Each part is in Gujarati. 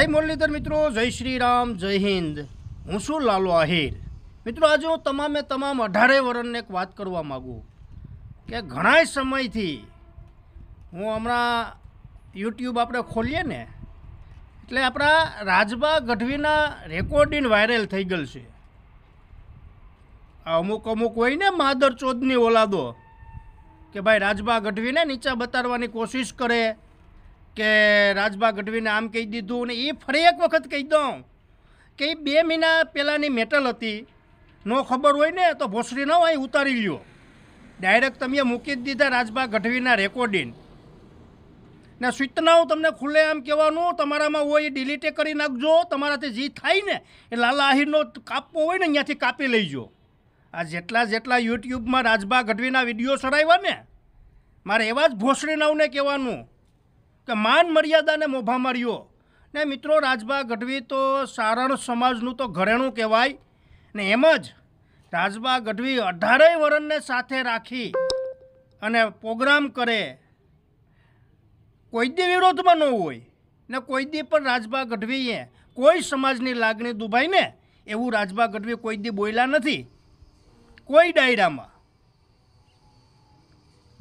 જય મુરલીધર મિત્રો જય શ્રી રામ જય હિન્દ હું શું લાલો આહિર મિત્રો આજે હું તમામે તમામ અઢારે વરણને એક વાત કરવા માગું કે ઘણા સમયથી હું હમણાં યુટ્યુબ આપણે ખોલીએ ને એટલે આપણા રાજબા ગઢવીના રેકોર્ડિંગ વાયરલ થઈ ગયેલ છે અમુક અમુક હોય ને માદર ચોદની ઓલાદો કે ભાઈ રાજબા ગઢવીને નીચા બતાડવાની કોશિશ કરે કે રાજભા ગઢવીને આમ કહી દીધું અને એ ફરી એક વખત કહી દઉં કે એ બે મહિના પહેલાંની મેટલ હતી નો ખબર હોય ને તો ભોસડી ન હોય ઉતારી લ્યો ડાયરેક્ટ તમે મૂકી જ દીધા રાજભા ગઢવીના રેકોર્ડિંગ ને સૂચનાઓ તમને ખુલ્લે આમ કહેવાનું તમારામાં હોય એ ડિલીટે કરી નાખજો તમારાથી જે થાય ને એ લાલા આહિરનો કાપવો હોય ને અહીંયાથી કાપી લઈજો આ જેટલા જેટલા યુટ્યુબમાં રાજભા ગઢવીના વિડીયો ચડાવ્યા ને મારે એવા જ ભોસડી કહેવાનું કે માન મર્યાદાને મોભા માર્યો ને મિત્રો રાજભા ગઢવી તો સારણ સમાજનું તો ઘરેણું કહેવાય ને એમ જ રાજભા ગઢવી અઢારેય વરણને સાથે રાખી અને પ્રોગ્રામ કરે કોઈ દી વિરોધમાં ન હોય ને કોઈ દી પણ રાજભા ગઢવીએ કોઈ સમાજની લાગણી દુભાઈને એવું રાજભા ગઢવી કોઈ દી બોલ્યા નથી કોઈ ડાયરામાં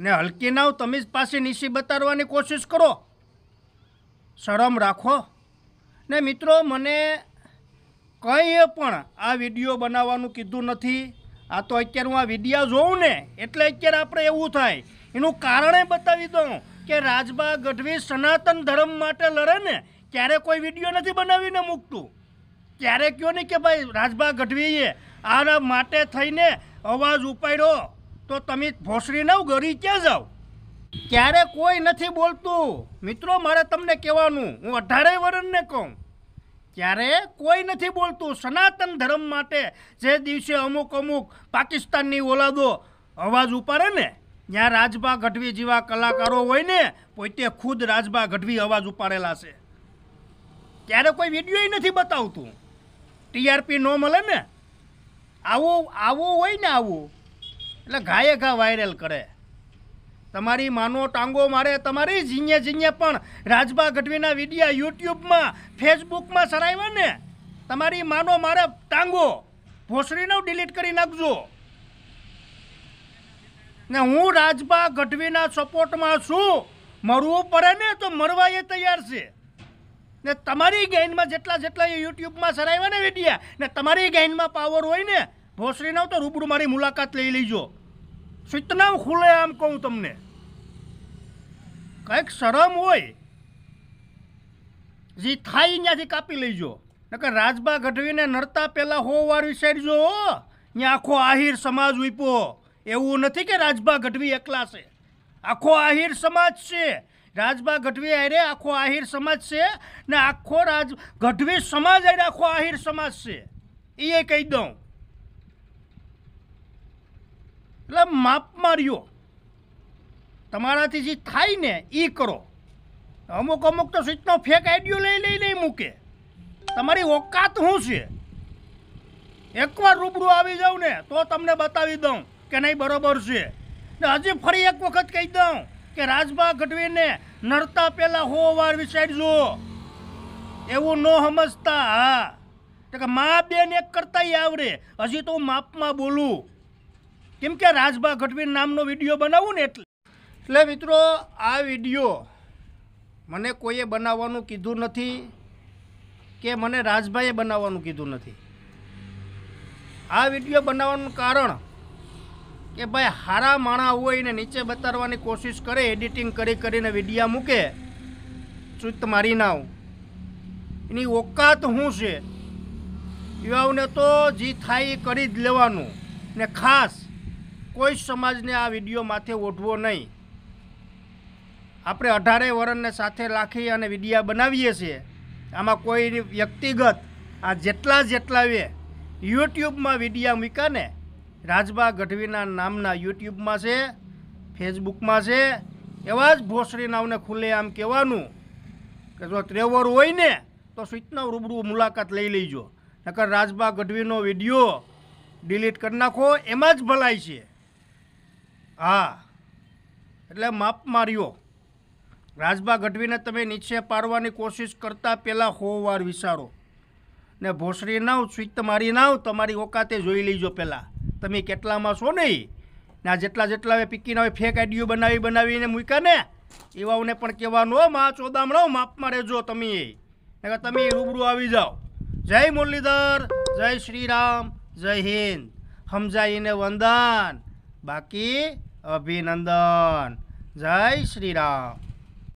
ને હલકીનાવ તમે જ પાસે નિશી બતાવવાની કોશિશ કરો શરમ રાખો ને મિત્રો મને કંઈ પણ આ વિડીયો બનાવવાનું કીધું નથી આ તો અત્યારે હું આ વિડીયા જોઉં ને એટલે અત્યારે આપણે એવું થાય એનું કારણે બતાવી દઉં કે રાજભા ગઢવી સનાતન ધર્મ માટે લડે ને ત્યારે કોઈ વિડીયો નથી બનાવીને મૂકતું ત્યારે કયો નહીં કે ભાઈ રાજભા ગઢવીએ આના માટે થઈને અવાજ ઉપાડ્યો તો તમે ભોસડી નવ ગરી ક્યાં જાઓ ક્યારે કોઈ નથી બોલતું મિત્રો મારે તમને કહેવાનું હું અઢારે વર્ણને કહું ક્યારે કોઈ નથી બોલતું સનાતન ધર્મ માટે જે દિવસે અમુક અમુક પાકિસ્તાનની ઓલાદો અવાજ ઉપાડે ને જ્યાં રાજભા ગઢવી જેવા કલાકારો હોય ને પોતે ખુદ રાજભા ગઢવી અવાજ ઉપાડેલા છે ત્યારે કોઈ વિડીયો નથી બતાવતું ટીઆરપી ન મળે ને આવું આવું હોય ને આવું એટલે ઘાયે ઘા વાયરલ કરે તમારી માનો ટાંગો મારે તમારી ઝીંગે ઝીંગે પણ રાજભા ગઢવીના વિડીયા યુટ્યુબમાં ફેસબુકમાં સરાવ્યા ને તમારી માનો મારે ટાંગો ભોસડીનો ડિલીટ કરી નાખજો ને હું રાજભા ગઢવીના સપોર્ટમાં છું મરવું પડે ને તો મરવા એ તૈયાર છે ને તમારી ગેઇનમાં જેટલા જેટલા એ યુટ્યુબમાં સરાવ્યા ને વિડીયા ને તમારી ગેઇનમાં પાવર હોય ને ભોસડીનો તો રૂબરૂ મારી મુલાકાત લઈ લેજો સૂચનાઓ ખુલે આમ કહું તમને કંઈક શરમ હોય જે થાય ત્યાંથી કાપી લેજો નકર રાજભા ગઢવીને નડતા પહેલાં હોવા વિચારજો હો ત્યાં આખો આહિર સમાજ ઉપો એવું નથી કે રાજભા ગઢવી એકલા છે આખો આહિર સમાજ છે રાજભા ગઢવી આરે આખો આહિર સમાજ છે ને આખો રાજ ગઢવી સમાજ આરે આખો આહિર સમાજ છે એ કહી દઉં એટલે માપ માર્યો તમારાથી જે થાય ને એ કરો અમુક અમુક તો સ્વીચનો ફેક આઈડિયો લઈ લઈ લઈ મૂકે તમારી ઓકાત શું છે એકવાર રૂબરૂ આવી જાઉં ને તો તમને બતાવી દઉં કે નહીં બરોબર છે ને હજી ફરી એક વખત કહી દઉં કે રાજભા ગઢવીને નડતા પહેલાં હો વાર વિચારજો એવું ન સમજતા હા કે મા બેન એક કરતાંય આવડે હજી તો હું માપમાં બોલું કેમ કે રાજભા ગઢવીર નામનો વિડીયો બનાવું ને એટલે એટલે મિત્રો આ વિડીયો મને કોઈએ બનાવવાનું કીધું નથી કે મને રાજભાઈએ બનાવવાનું કીધું નથી આ વિડીયો બનાવવાનું કારણ કે ભાઈ હારા માણા હોય ને નીચે બતાવવાની કોશિશ કરે એડિટિંગ કરી કરીને વિડીયા મૂકે ચુત મારી નાવ એની ઓકાત શું છે યુવાઓને તો જી થાય એ કરી જ લેવાનું ને ખાસ કોઈ સમાજને આ વિડીયો માથે ઓઢવો નહીં આપણે અઢારે વરણને સાથે રાખી અને વિડીયા બનાવીએ છીએ આમાં કોઈ વ્યક્તિગત આ જેટલા જેટલા વે યુટ્યુબમાં વિડીયા મૂકાને રાજભા ગઢવીના નામના યુટ્યુબમાં છે ફેસબુકમાં છે એવા જ નામને ખુલ્લે આમ કહેવાનું કે જો ત્રેવર હોય ને તો સૂચના રૂબરૂ મુલાકાત લઈ લેજો નકર રાજભા ગઢવીનો વિડીયો ડિલીટ કરી નાખો એમાં જ ભલાય છે હા એટલે માપ માર્યો રાજભા ગઢવીને તમે નીચે પાડવાની કોશિશ કરતાં પહેલાં હોવાર વાર વિચારો ને ભોસડી નાવ સ્વિત મારી નાવ તમારી ઓકાતે જોઈ લેજો પહેલાં તમે કેટલામાં છો નહીં ના જેટલા જેટલા હવે પીકીના હોય ફેક આઈડીઓ બનાવી બનાવીને મૂક્યા ને એવાઓને પણ કહેવાનું હો મા ચોદામણો માપમાં રહેજો તમે નકર તમે રૂબરૂ આવી જાઓ જય મુરલીધર જય શ્રી રામ જય હિન્દ સમજાઈને વંદન બાકી અભિનંદન જય શ્રીરામ